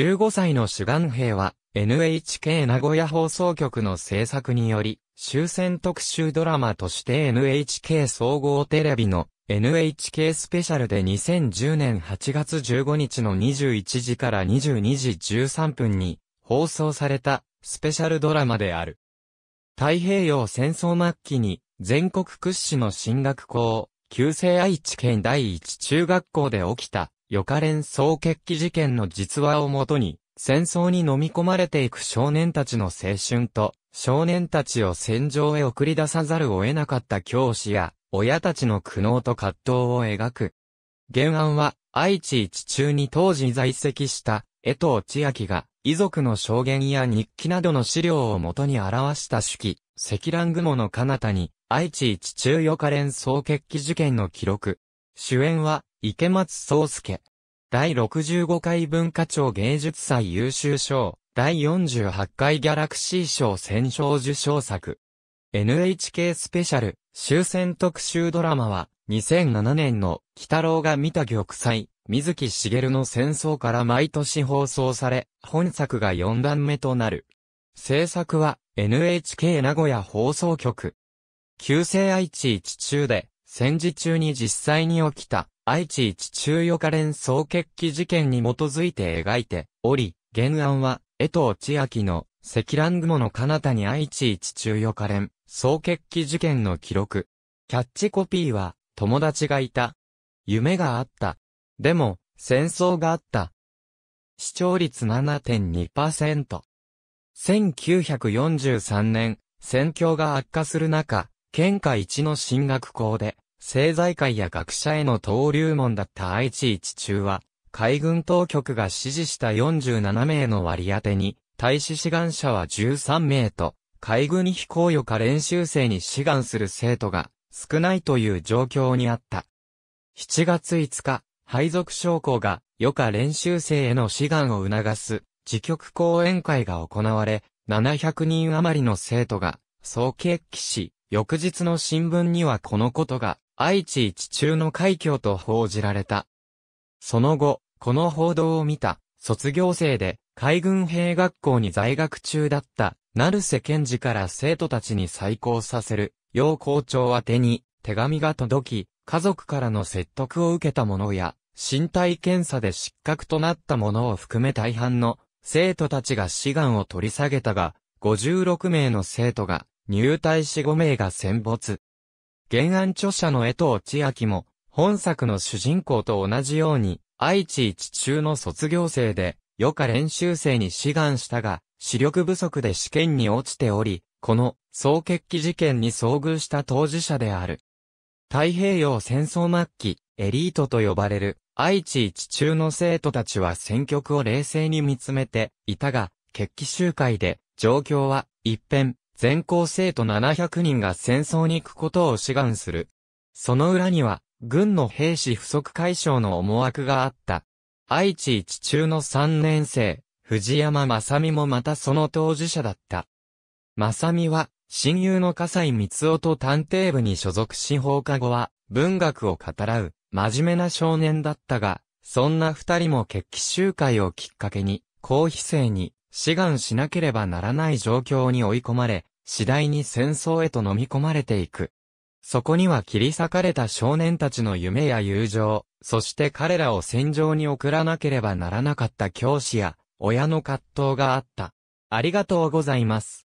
15歳の主眼兵は NHK 名古屋放送局の制作により終戦特集ドラマとして NHK 総合テレビの NHK スペシャルで2010年8月15日の21時から22時13分に放送されたスペシャルドラマである。太平洋戦争末期に全国屈指の進学校、旧制愛知県第一中学校で起きた予科連総決起事件の実話をもとに、戦争に飲み込まれていく少年たちの青春と、少年たちを戦場へ送り出さざるを得なかった教師や、親たちの苦悩と葛藤を描く。原案は、愛知一中に当時在籍した、江藤千明が、遺族の証言や日記などの資料をもとに表した手記、赤乱雲の彼方に、愛知一中予科連総決起事件の記録、主演は、池松壮介。第65回文化庁芸術祭優秀賞、第48回ギャラクシー賞選勝受賞作。NHK スペシャル、終戦特集ドラマは、2007年の、北郎が見た玉砕、水木しげるの戦争から毎年放送され、本作が4段目となる。制作は、NHK 名古屋放送局。旧制愛知一中で、戦時中に実際に起きた愛知一中予科連総決起事件に基づいて描いており、原案は江藤千秋の赤乱雲の彼方に愛知一中予科連総決起事件の記録。キャッチコピーは友達がいた。夢があった。でも戦争があった。視聴率7.2%。1943年、戦況が悪化する中、県下一の進学校で、政財界や学者への登竜門だった愛知一中は、海軍当局が指示した47名の割り当てに、大使志願者は13名と、海軍飛行予科練習生に志願する生徒が少ないという状況にあった。7月5日、配属将校が予科練習生への志願を促す自局講演会が行われ、700人余りの生徒が総決起し、翌日の新聞にはこのことが、愛知一中の海峡と報じられた。その後、この報道を見た、卒業生で、海軍兵学校に在学中だった、成瀬健二から生徒たちに再考させる、要校長宛てに、手紙が届き、家族からの説得を受けた者や、身体検査で失格となった者を含め大半の、生徒たちが志願を取り下げたが、56名の生徒が入隊士5名が戦没。原案著者の江藤千明も、本作の主人公と同じように、愛知一中の卒業生で、余暇練習生に志願したが、視力不足で試験に落ちており、この、総決起事件に遭遇した当事者である。太平洋戦争末期、エリートと呼ばれる、愛知一中の生徒たちは選局を冷静に見つめていたが、決起集会で、状況は一変、全校生徒700人が戦争に行くことを志願する。その裏には、軍の兵士不足解消の思惑があった。愛知一中の3年生、藤山正美もまたその当事者だった。正美は、親友の笠井光夫と探偵部に所属し放課後は、文学を語らう、真面目な少年だったが、そんな二人も決起集会をきっかけに、公費生に、志願しなければならない状況に追い込まれ、次第に戦争へと飲み込まれていく。そこには切り裂かれた少年たちの夢や友情、そして彼らを戦場に送らなければならなかった教師や、親の葛藤があった。ありがとうございます。